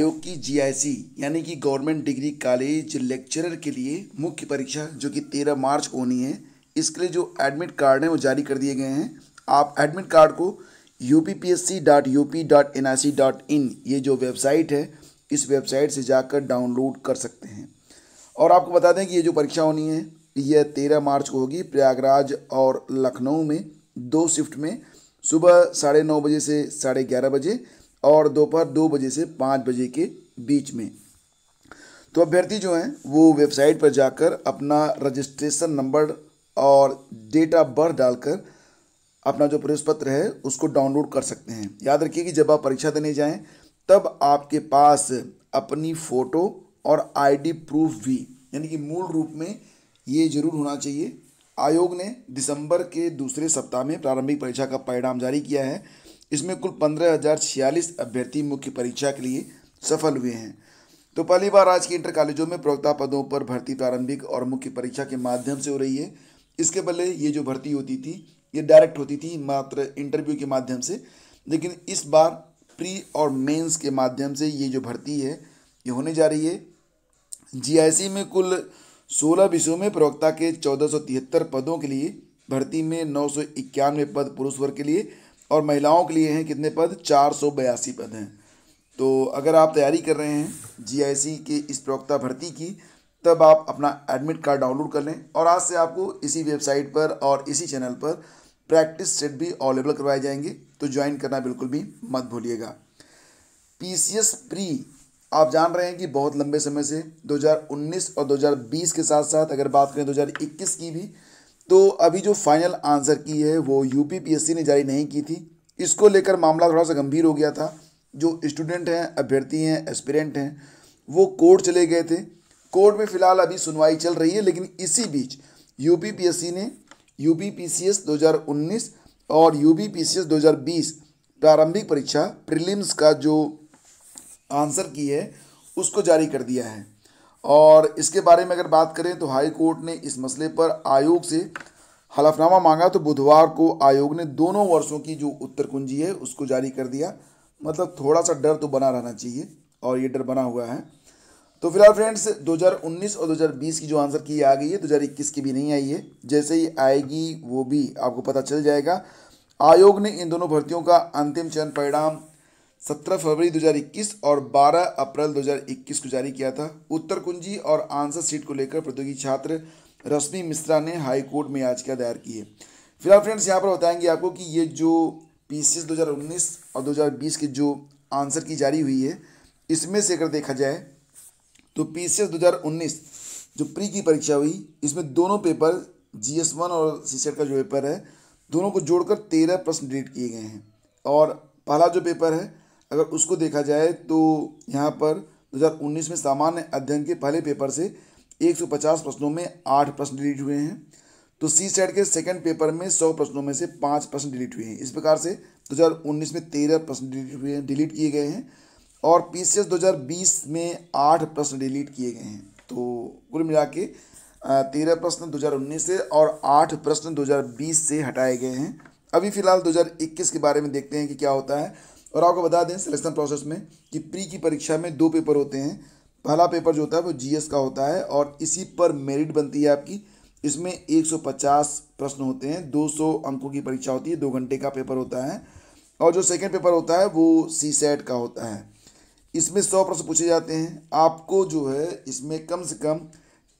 आयोग की जीआईसी यानी कि गवर्नमेंट डिग्री कॉलेज लेक्चरर के लिए मुख्य परीक्षा जो कि तेरह मार्च को होनी है इसके लिए जो एडमिट कार्ड हैं वो जारी कर दिए गए हैं आप एडमिट कार्ड को U P P S C dot U P dot N I C dot in ये जो वेबसाइट है इस वेबसाइट से जाकर डाउनलोड कर सकते हैं और आपको बता दें कि ये जो परीक्षा होनी है यह तेरह मार्च को होगी प्रयागराज और लखनऊ में दो शिफ्ट में सुबह साढ़े नौ बजे से साढ़े ग्यारह बजे और दोपहर दो बजे से पाँच बजे के बीच में तो अभ्यर्थी जो हैं वो वेबसाइट पर जाकर अपना रजिस्ट्रेशन नंबर और डेट ऑफ बर्थ डालकर अपना जो प्रवेश पत्र है उसको डाउनलोड कर सकते हैं याद रखिए कि जब आप परीक्षा देने जाएं तब आपके पास अपनी फ़ोटो और आईडी प्रूफ भी यानी कि मूल रूप में ये जरूर होना चाहिए आयोग ने दिसंबर के दूसरे सप्ताह में प्रारंभिक परीक्षा का परिणाम जारी किया है इसमें कुल पंद्रह हज़ार छियालीस अभ्यर्थी मुख्य परीक्षा के लिए सफल हुए हैं तो पहली बार आज के इंटर कॉलेजों में प्रवक्ता पदों पर भर्ती प्रारंभिक और मुख्य परीक्षा के माध्यम से हो रही है इसके पहले ये जो भर्ती होती थी ये डायरेक्ट होती थी मात्र इंटरव्यू के माध्यम से लेकिन इस बार प्री और मेंस के माध्यम से ये जो भर्ती है ये होने जा रही है जीआईसी में कुल सोलह विषयों में प्रवक्ता के चौदह पदों के लिए भर्ती में नौ पद पुरुष वर्ग के लिए और महिलाओं के लिए हैं कितने पद चार सौ बयासी पद हैं तो अगर आप तैयारी कर रहे हैं जीआईसी के इस प्रवक्ता भर्ती की तब आप अपना एडमिट कार्ड डाउनलोड कर लें और आज से आपको इसी वेबसाइट पर और इसी चैनल पर प्रैक्टिस सेट भी अवेलेबल करवाए जाएंगे तो ज्वाइन करना बिल्कुल भी मत भूलिएगा पीसीएस प्री आप जान रहे हैं कि बहुत लंबे समय से 2019 और 2020 के साथ साथ अगर बात करें 2021 की भी तो अभी जो फाइनल आंसर की है वो यूपीपीएससी ने जारी नहीं की थी इसको लेकर मामला थोड़ा सा गंभीर हो गया था जो स्टूडेंट हैं अभ्यर्थी हैं एस्पिरेंट हैं वो कोर्ट चले गए थे कोर्ट में फिलहाल अभी सुनवाई चल रही है लेकिन इसी बीच यूपीपीएससी ने यूपीपीसीएस 2019 और यूपीपीसीएस 2020 प्रारंभिक परीक्षा प्रिलिम्स का जो आंसर की है उसको जारी कर दिया है और इसके बारे में अगर बात करें तो हाई कोर्ट ने इस मसले पर आयोग से हलफनामा मांगा तो बुधवार को आयोग ने दोनों वर्षों की जो उत्तर कुंजी है उसको जारी कर दिया मतलब थोड़ा सा डर तो बना रहना चाहिए और ये डर बना हुआ है तो फिलहाल फ्रेंड्स 2019 और 2020 की जो आंसर की आ गई है दो की भी नहीं आई है जैसे ही आएगी वो भी आपको पता चल जाएगा आयोग ने इन दोनों भर्तियों का अंतिम चयन परिणाम 17 फरवरी 2021 और 12 अप्रैल 2021 को जारी किया था उत्तर कुंजी और आंसर सीट को लेकर प्रतियोगी छात्र रश्मि मिश्रा ने हाई कोर्ट में याचिका दायर की है फिलहाल फ्रेंड्स यहाँ पर बताएंगे आपको कि ये जो पी सी एस और 2020 के जो आंसर की जारी हुई है इसमें से अगर देखा जाए तो पी सी एस जो प्री की परीक्षा हुई इसमें दोनों पेपर जी एस वन और सी का जो पेपर है दोनों को जोड़कर तेरह प्रश्न डिलीट किए गए हैं और पहला जो पेपर है अगर उसको देखा जाए तो यहाँ पर 2019 में सामान्य अध्ययन के पहले पेपर से 150 प्रश्नों में आठ प्रश्न डिलीट हुए हैं तो सी सेट के सेकंड पेपर में 100 प्रश्नों में से पाँच प्रश्न डिलीट हुए हैं इस प्रकार से 2019 में तेरह प्रश्न डिलीट हुए हैं डिलीट किए गए हैं और पी सी एस में आठ प्रश्न डिलीट किए गए हैं तो कुल मिला के तेरह प्रश्न 2019 से और आठ प्रश्न 2020 से हटाए गए हैं अभी फ़िलहाल 2021 के बारे में देखते हैं कि क्या होता है और आपको बता दें सिलेक्शन प्रोसेस में कि प्री की परीक्षा में दो पेपर होते हैं पहला पेपर जो होता है वो जीएस का होता है और इसी पर मेरिट बनती है आपकी इसमें 150 प्रश्न होते हैं 200 अंकों की परीक्षा होती है दो घंटे का पेपर होता है और जो सेकंड पेपर होता है वो सी सेट e का होता है इसमें सौ प्रश्न पूछे जाते हैं आपको जो है इसमें कम से कम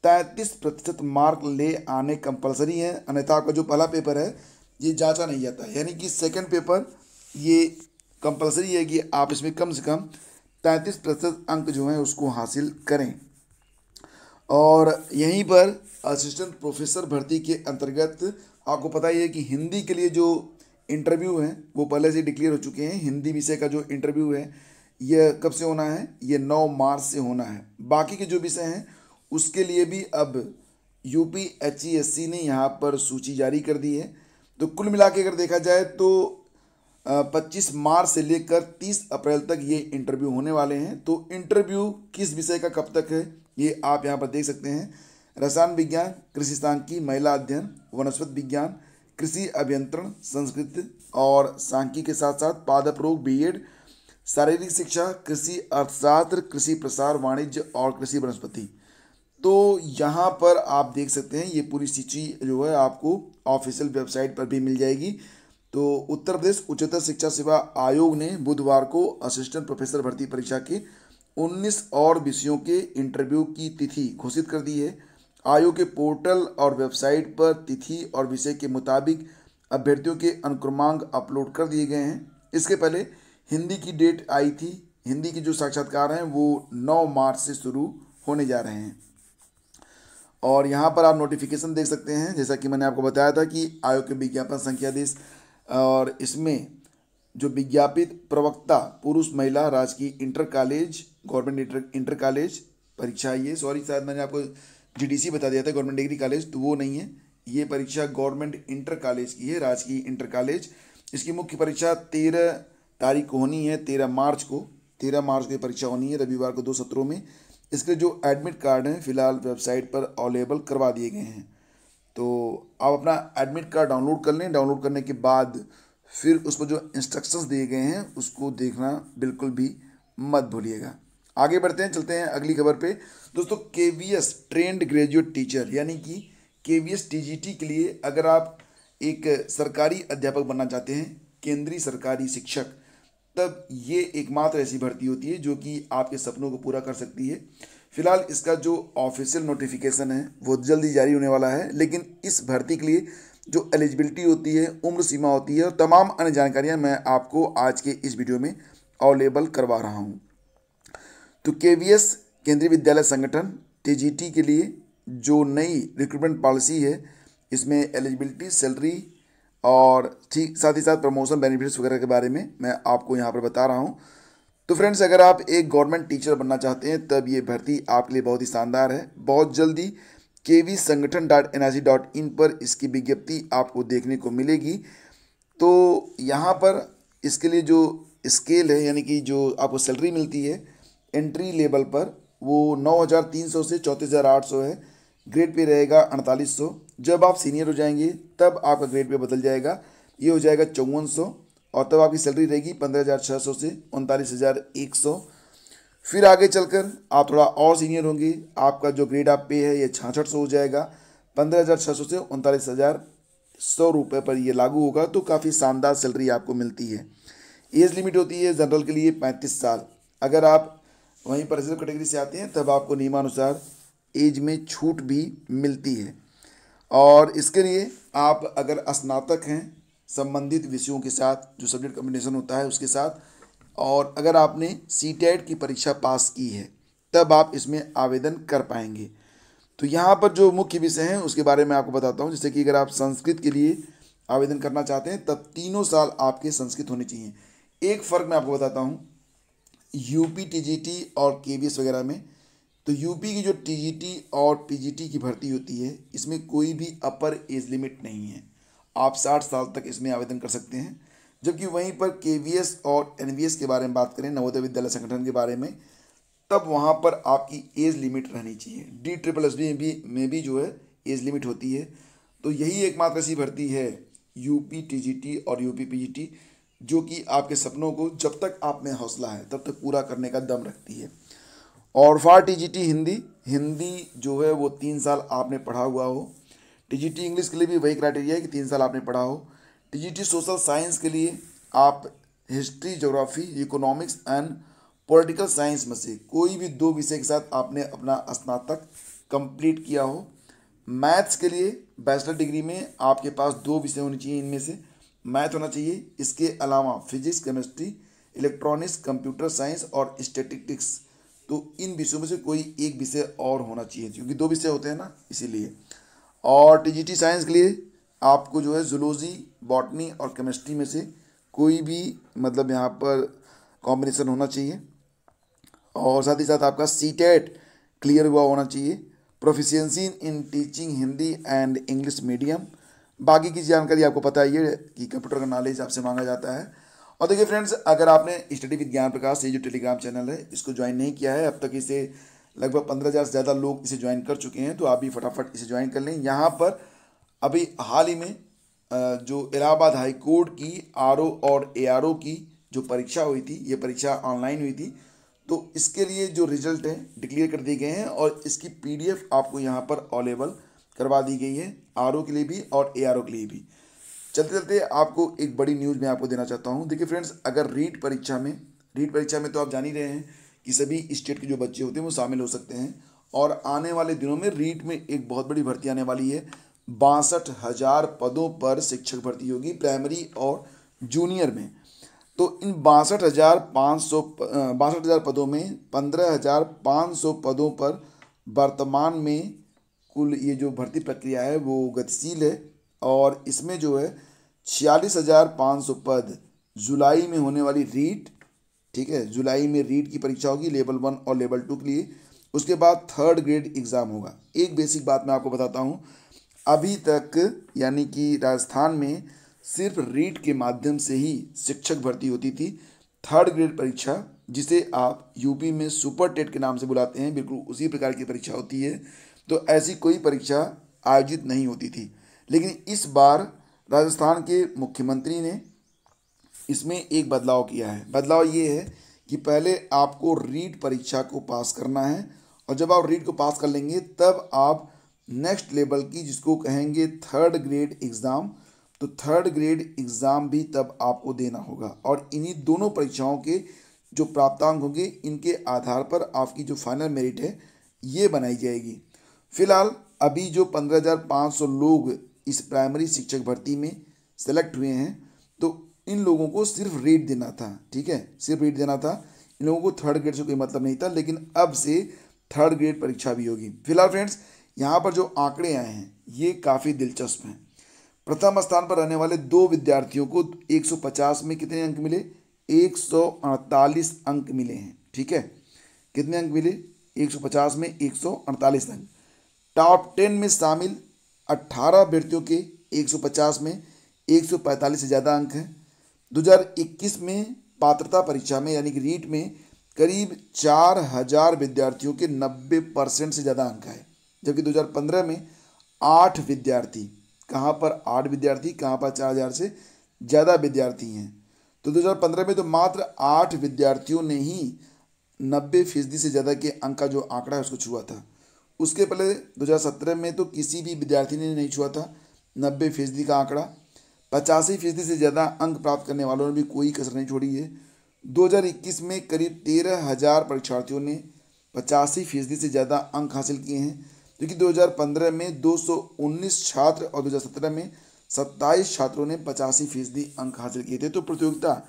तैंतीस प्रतिशत मार्क ले आने कंपलसरी हैं अन्यथा आपका जो पहला पेपर है ये जांचा नहीं जाता यानी कि सेकंड पेपर ये कंपलसरी है कि आप इसमें कम से कम तैंतीस प्रतिशत अंक जो हैं उसको हासिल करें और यहीं पर असिस्टेंट प्रोफेसर भर्ती के अंतर्गत आपको पता ही है कि हिंदी के लिए जो इंटरव्यू हैं वो पहले से डिक्लेयर हो चुके हैं हिंदी विषय का जो इंटरव्यू है यह कब से होना है ये नौ मार्च से होना है बाकी के जो विषय हैं उसके लिए भी अब U P H E S C ने यहाँ पर सूची जारी कर दी है तो कुल मिला के अगर देखा जाए तो 25 मार्च से लेकर 30 अप्रैल तक ये इंटरव्यू होने वाले हैं तो इंटरव्यू किस विषय का कब तक है ये आप यहाँ पर देख सकते हैं रसायन विज्ञान कृषि सांख्यिकी महिला अध्ययन वनस्पति विज्ञान कृषि अभियंत्रण संस्कृत और सांख्यिकी के साथ साथ पादप रोग बीएड शारीरिक शिक्षा कृषि अर्थशास्त्र कृषि प्रसार वाणिज्य और कृषि वनस्पति तो यहाँ पर आप देख सकते हैं ये पूरी सूची जो है आपको ऑफिशियल वेबसाइट पर भी मिल जाएगी तो उत्तर प्रदेश उच्चतर शिक्षा सेवा आयोग ने बुधवार को असिस्टेंट प्रोफेसर भर्ती परीक्षा के 19 और विषयों के इंटरव्यू की तिथि घोषित कर दी है आयोग के पोर्टल और वेबसाइट पर तिथि और विषय के मुताबिक अभ्यर्थियों के अनुक्रमांक अपलोड कर दिए गए हैं इसके पहले हिंदी की डेट आई थी हिंदी के जो साक्षात्कार हैं वो 9 मार्च से शुरू होने जा रहे हैं और यहाँ पर आप नोटिफिकेशन देख सकते हैं जैसा कि मैंने आपको बताया था कि आयोग के विज्ञापन संख्या देश और इसमें जो विज्ञापित प्रवक्ता पुरुष महिला राजकीय inter college government inter inter college परीक्षा ये सॉरी शायद मैंने आपको जीडीसी बता दिया था गवर्नमेंट डिग्री कॉलेज तो वो नहीं है ये परीक्षा गवर्नमेंट इंटर कॉलेज की है राजकीय इंटर कॉलेज इसकी मुख्य परीक्षा तेरह तारीख को होनी है तेरह मार्च को तेरह मार्च को परीक्षा होनी है रविवार को दो सत्रों में इसके जो एडमिट कार्ड हैं फिलहाल वेबसाइट पर अवेलेबल करवा दिए गए हैं तो आप अपना एडमिट कार्ड डाउनलोड कर लें डाउनलोड करने के बाद फिर उस पर जो इंस्ट्रक्शंस दिए गए हैं उसको देखना बिल्कुल भी मत भूलिएगा आगे बढ़ते हैं चलते हैं अगली खबर पे दोस्तों K V S trained graduate teacher यानी कि K V S T G T के लिए अगर आप एक सरकारी अध्यापक बनना चाहते हैं केंद्रीय सरकारी शिक्षक तब ये एकमात्र ऐसी भर्ती होती है जो कि आपके सपनों को पूरा कर सकती है फिलहाल इसका जो ऑफिशियल नोटिफिकेशन है वो जल्दी जारी होने वाला है लेकिन इस भर्ती के लिए जो एलिजिबिलिटी होती है उम्र सीमा होती है और तमाम अन्य जानकारियाँ मैं आपको आज के इस वीडियो में अवेलेबल करवा रहा हूँ तो के केंद्रीय विद्यालय संगठन टी के लिए जो नई रिक्रूटमेंट पॉलिसी है इसमें एलिजिबिलिटी सैलरी और ठीक साथ ही साथ प्रमोशन बेनिफिट्स वगैरह के बारे में मैं आपको यहाँ पर बता रहा हूँ तो फ्रेंड्स अगर आप एक गवर्नमेंट टीचर बनना चाहते हैं तब ये भर्ती आपके लिए बहुत ही शानदार है बहुत जल्दी के वी संगठन dot N I C dot in पर इसकी विज्ञप्ति आपको देखने को मिलेगी तो यहाँ पर इसके लिए जो स्केल है यानी कि जो आपको सैलरी मिलती है एंट्री लेवल पर वो 9,300 से 34,800 है ग्रेड पे रहेगा 4800 जब आप सीनियर हो जाएंगे तब आपका ग्रेड पे बदल जाएगा ये हो जाएगा चौवन और तब आपकी सैलरी रहेगी पंद्रह हज़ार छः सौ से उनतालीस हज़ार एक सौ फिर आगे चलकर आप थोड़ा और सीनियर होंगे आपका जो ग्रेड आप पे है ये छाछठ सौ हो जाएगा पंद्रह हज़ार छः सौ से उनतालीस हज़ार सौ रुपये पर ये लागू होगा तो काफ़ी शानदार सैलरी आपको मिलती है एज लिमिट होती है जनरल के लिए पैंतीस साल अगर आप वहीं पर रिजर्व कैटेगरी से आते हैं तब आपको नियमानुसार एज में छूट भी मिलती है और इसके लिए आप अगर स्नातक हैं संबंधित विषयों के साथ जो सब्जेक्ट कॉम्बिनेशन होता है उसके साथ और अगर आपने सी e की परीक्षा पास की है तब आप इसमें आवेदन कर पाएंगे तो यहाँ पर जो मुख्य विषय हैं उसके बारे में आपको बताता हूँ जैसे कि अगर आप संस्कृत के लिए आवेदन करना चाहते हैं तब तीनों साल आपके संस्कृत होने चाहिए एक फ़र्क मैं आपको बताता हूँ यूपी टीजीटी और के वगैरह में तो यूपी की जो टीजीटी और पीजीटी की भर्ती होती है इसमें कोई भी अपर एज लिमिट नहीं है आप साठ साल तक इसमें आवेदन कर सकते हैं जबकि वहीं पर के और एन के बारे में बात करें नवोदय विद्यालय संगठन के बारे में तब वहाँ पर आपकी एज लिमिट रहनी चाहिए डी ट्रिपल एस में भी में भी जो है एज लिमिट होती है तो यही एकमात्र ऐसी भर्ती है U P T G T और U P P G T जो कि आपके सपनों को जब तक आप में हौसला है तब तक पूरा करने का दम रखती है और for T G T Hindi Hindi जो है वो तीन साल आपने पढ़ा हुआ हो टीजीटी इंग्लिश के लिए भी वही क्राइटेरिया है कि तीन साल आपने पढ़ा हो टीजीटी सोशल साइंस के लिए आप history geography economics and political science में से कोई भी दो विषय के साथ आपने अपना स्नातक कंप्लीट किया हो मैथ्स के लिए बैचलर डिग्री में आपके पास दो विषय होने चाहिए इनमें से मैथ होना चाहिए इसके अलावा physics chemistry electronics computer science और स्टेटिक्स तो इन विषयों में से कोई एक विषय और होना चाहिए क्योंकि दो विषय होते हैं ना इसीलिए और टीजीटी साइंस के लिए आपको जो है जुलोजी बॉटनी और केमिस्ट्री में से कोई भी मतलब यहाँ पर कॉम्बिनेशन होना चाहिए और साथ ही साथ आपका सी क्लियर हुआ होना चाहिए proficiency in teaching Hindi and English medium बाकी की जानकारी आपको पता ही है कि कंप्यूटर का नॉलेज आपसे मांगा जाता है और देखिए फ्रेंड्स अगर आपने स्टडी विद ज्ञान प्रकाश ये जो टेलीग्राम चैनल है इसको ज्वाइन नहीं किया है अब तक इसे लगभग पंद्रह हज़ार से ज़्यादा लोग इसे ज्वाइन कर चुके हैं तो आप भी फटाफट इसे ज्वाइन कर लें यहाँ पर अभी हाल ही में जो इलाहाबाद हाई कोर्ट की आर और ए की जो परीक्षा हुई थी ये परीक्षा ऑनलाइन हुई थी तो इसके लिए जो रिजल्ट हैं डिक्लेयर कर दिए गए हैं और इसकी पी आपको यहाँ पर अवेलेबल करवा दी गई है आर के लिए भी और ए के लिए भी चलते चलते आपको एक बड़ी न्यूज़ मैं आपको देना चाहता हूँ देखिए फ्रेंड्स अगर रीट परीक्षा में रीट परीक्षा में तो आप जान ही रहे हैं कि सभी स्टेट के जो बच्चे होते हैं वो शामिल हो सकते हैं और आने वाले दिनों में रीट में एक बहुत बड़ी भर्ती आने वाली है बासठ हज़ार पदों पर शिक्षक भर्ती होगी प्राइमरी और जूनियर में तो इन बासठ हज़ार पाँच सौ बासठ हज़ार पदों में पंद्रह हज़ार पाँच सौ पदों पर वर्तमान में कुल ये जो भर्ती प्रक्रिया है वो गतिशील है और इसमें जो है छियालीस हज़ार पाँच सौ पद जुलाई में होने वाली रीट ठीक है जुलाई में रीड की परीक्षा होगी लेवल वन और लेवल टू के लिए उसके बाद थर्ड ग्रेड एग्ज़ाम होगा एक बेसिक बात मैं आपको बताता हूँ अभी तक यानी कि राजस्थान में सिर्फ रीट के माध्यम से ही शिक्षक भर्ती होती थी थर्ड ग्रेड परीक्षा जिसे आप यूपी में सुपर टेट के नाम से बुलाते हैं बिल्कुल उसी प्रकार की परीक्षा होती है तो ऐसी कोई परीक्षा आयोजित नहीं होती थी लेकिन इस बार राजस्थान के मुख्यमंत्री ने इसमें एक बदलाव किया है बदलाव ये है कि पहले आपको रीड परीक्षा को पास करना है और जब आप रीड को पास कर लेंगे तब आप नेक्स्ट लेवल की जिसको कहेंगे थर्ड ग्रेड एग्ज़ाम तो थर्ड ग्रेड एग्ज़ाम भी तब आपको देना होगा और इन्हीं दोनों परीक्षाओं के जो प्राप्तांक होंगे इनके आधार पर आपकी जो फाइनल मेरिट है ये बनाई जाएगी फिलहाल अभी जो 15,500 लोग इस प्राइमरी शिक्षक भर्ती में सेलेक्ट हुए हैं तो इन लोगों को सिर्फ रेट देना था ठीक है सिर्फ रेट देना था इन लोगों को थर्ड ग्रेड से कोई मतलब नहीं था लेकिन अब से थर्ड ग्रेड परीक्षा भी होगी फिलहाल फ्रेंड्स यहाँ पर जो आंकड़े आए हैं ये काफ़ी दिलचस्प हैं प्रथम स्थान पर रहने वाले दो विद्यार्थियों को 150 में कितने अंक मिले 148 अंक मिले हैं ठीक है कितने अंक मिले 150 में 148 अंक टॉप टेन में शामिल 18 अभ्यर्थियों के 150 में 145 से ज़्यादा अंक हैं 2021 में पात्रता परीक्षा में यानी कि रीट में करीब चार हजार विद्यार्थियों के 90 परसेंट से ज़्यादा अंक आए जबकि 2015 में आठ विद्यार्थी कहाँ पर आठ विद्यार्थी कहाँ पर चार हजार से ज़्यादा विद्यार्थी हैं तो 2015 में तो मात्र आठ विद्यार्थियों ने ही नब्बे फीसदी से ज़्यादा के अंक का जो आंकड़ा है उसको छुआ था उसके पहले 2017 में तो किसी भी विद्यार्थी ने नहीं छुआ था नब्बे फीसदी का आंकड़ा पचासी फीसदी से ज़्यादा अंक प्राप्त करने वालों ने भी कोई कसर नहीं छोड़ी है 2021 में करीब तेरह हज़ार परीक्षार्थियों ने पचासी फीसदी से ज़्यादा अंक हासिल किए हैं क्योंकि 2015 में 219 छात्र और 2017 में 27 छात्रों ने पचासी फीसदी अंक हासिल किए थे तो प्रतियोगिता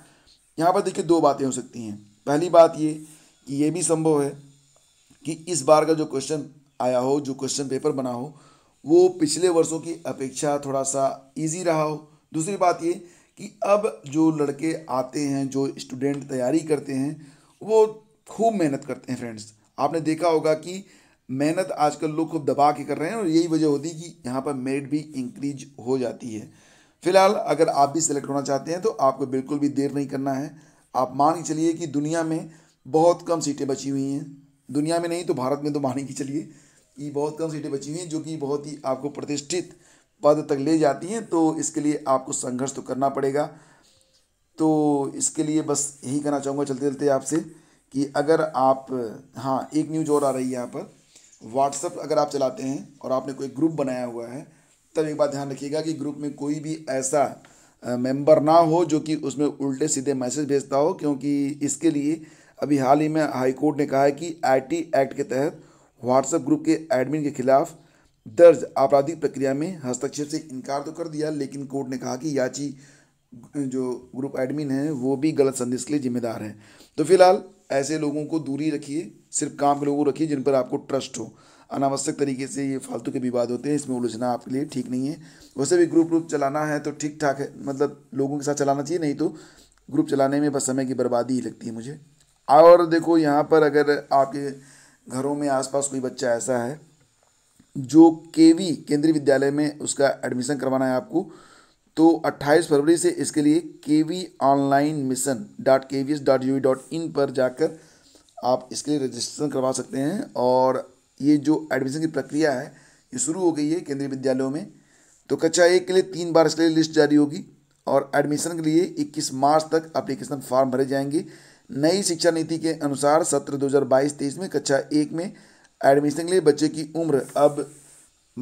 यहाँ पर देखिए दो बातें हो सकती हैं पहली बात ये कि ये भी संभव है कि इस बार का जो क्वेश्चन आया हो जो क्वेश्चन पेपर बना हो वो पिछले वर्षों की अपेक्षा थोड़ा सा ईजी रहा हो दूसरी बात ये कि अब जो लड़के आते हैं जो स्टूडेंट तैयारी करते हैं वो खूब मेहनत करते हैं फ्रेंड्स आपने देखा होगा कि मेहनत आजकल लोग खूब दबा के कर रहे हैं और यही वजह होती है कि यहाँ पर मेरिट भी इंक्रीज हो जाती है फिलहाल अगर आप भी सिलेक्ट होना चाहते हैं तो आपको बिल्कुल भी देर नहीं करना है आप मान के चलिए कि दुनिया में बहुत कम सीटें बची हुई हैं दुनिया में नहीं तो भारत में तो मान ही चलिए कि बहुत कम सीटें बची हुई हैं जो कि बहुत ही आपको प्रतिष्ठित पद तक ले जाती हैं तो इसके लिए आपको संघर्ष तो करना पड़ेगा तो इसके लिए बस यही कहना चाहूँगा चलते चलते आपसे कि अगर आप हाँ एक न्यूज और आ रही है यहाँ पर व्हाट्सअप अगर आप चलाते हैं और आपने कोई ग्रुप बनाया हुआ है तब एक बात ध्यान रखिएगा कि ग्रुप में कोई भी ऐसा मेंबर ना हो जो कि उसमें उल्टे सीधे मैसेज भेजता हो क्योंकि इसके लिए अभी हाल ही में हाईकोर्ट ने कहा है कि आईटी एक्ट के तहत व्हाट्सएप ग्रुप के एडमिन के खिलाफ दर्ज आपराधिक प्रक्रिया में हस्तक्षेप से इनकार तो कर दिया लेकिन कोर्ट ने कहा कि याची जो ग्रुप एडमिन है वो भी गलत संदेश के लिए जिम्मेदार है तो फिलहाल ऐसे लोगों को दूरी रखिए सिर्फ काम के लोगों को रखिए जिन पर आपको ट्रस्ट हो अनावश्यक तरीके से ये फालतू के विवाद होते हैं इसमें उलझना आपके लिए ठीक नहीं है वैसे भी ग्रुप ग्रुप चलाना है तो ठीक ठाक है मतलब लोगों के साथ चलाना चाहिए नहीं तो ग्रुप चलाने में बस समय की बर्बादी ही लगती है मुझे और देखो यहाँ पर अगर आपके घरों में आसपास कोई बच्चा ऐसा है जो केवी केंद्रीय विद्यालय में उसका एडमिशन करवाना है आपको तो 28 फरवरी से इसके लिए K V online mission dot K V S dot U dot in पर जाकर आप इसके लिए रजिस्ट्रेशन करवा सकते हैं और ये जो एडमिशन की प्रक्रिया है ये शुरू हो गई है केंद्रीय विद्यालयों में तो कक्षा एक के लिए तीन बार इसके लिए लिस्ट जारी होगी और एडमिशन के लिए 21 मार्च तक अप्लीकेशन फॉर्म भरे जाएंगे नई शिक्षा नीति के अनुसार सत्र 2022-23 में कक्षा एक में एडमिशन के लिए बच्चे की उम्र अब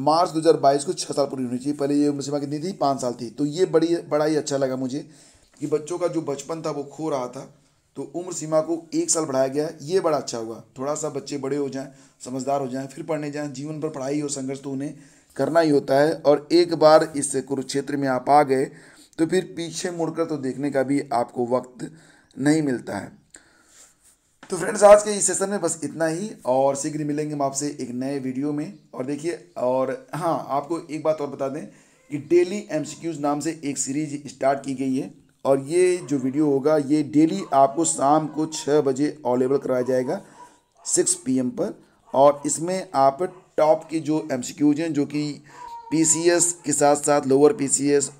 मार्च 2022 को छः साल पूरी होनी चाहिए पहले ये उम्र सीमा कितनी थी पाँच साल थी तो ये बड़ी बड़ा ही अच्छा लगा मुझे कि बच्चों का जो बचपन था वो खो रहा था तो उम्र सीमा को एक साल बढ़ाया गया ये बड़ा अच्छा हुआ थोड़ा सा बच्चे बड़े हो जाएँ समझदार हो जाएँ फिर पढ़ने जाएँ जीवन पर पढ़ाई और संघर्ष तो उन्हें करना ही होता है और एक बार इस कुरुक्षेत्र में आप आ गए तो फिर पीछे मुड़कर तो देखने का भी आपको वक्त नहीं मिलता है तो फ्रेंड्स आज के इस सेशन में बस इतना ही और शीघ्र मिलेंगे हम आपसे एक नए वीडियो में और देखिए और हाँ आपको एक बात और बता दें कि डेली एमसीक्यूज नाम से एक सीरीज स्टार्ट की गई है और ये जो वीडियो होगा ये डेली आपको शाम को छः बजे अवेलेबल कराया जाएगा सिक्स पी पर और इसमें आप टॉप के जो एम हैं जो कि पी के साथ साथ लोअर पी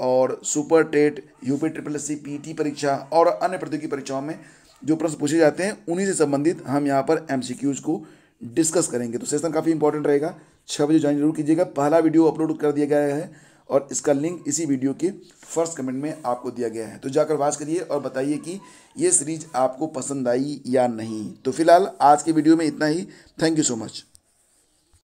और super TET P triple S C PT परीक्षा और अन्य प्रतियोगी परीक्षाओं में जो प्रश्न पूछे जाते हैं उन्हीं से संबंधित हम यहाँ पर एम को डिस्कस करेंगे तो सेशन काफ़ी इंपॉर्टेंट रहेगा छः बजे ज्वाइन जरूर कीजिएगा पहला वीडियो अपलोड कर दिया गया है और इसका लिंक इसी वीडियो के फर्स्ट कमेंट में आपको दिया गया है तो जाकर वाच करिए और बताइए कि ये सीरीज आपको पसंद आई या नहीं तो फिलहाल आज के वीडियो में इतना ही थैंक यू सो मच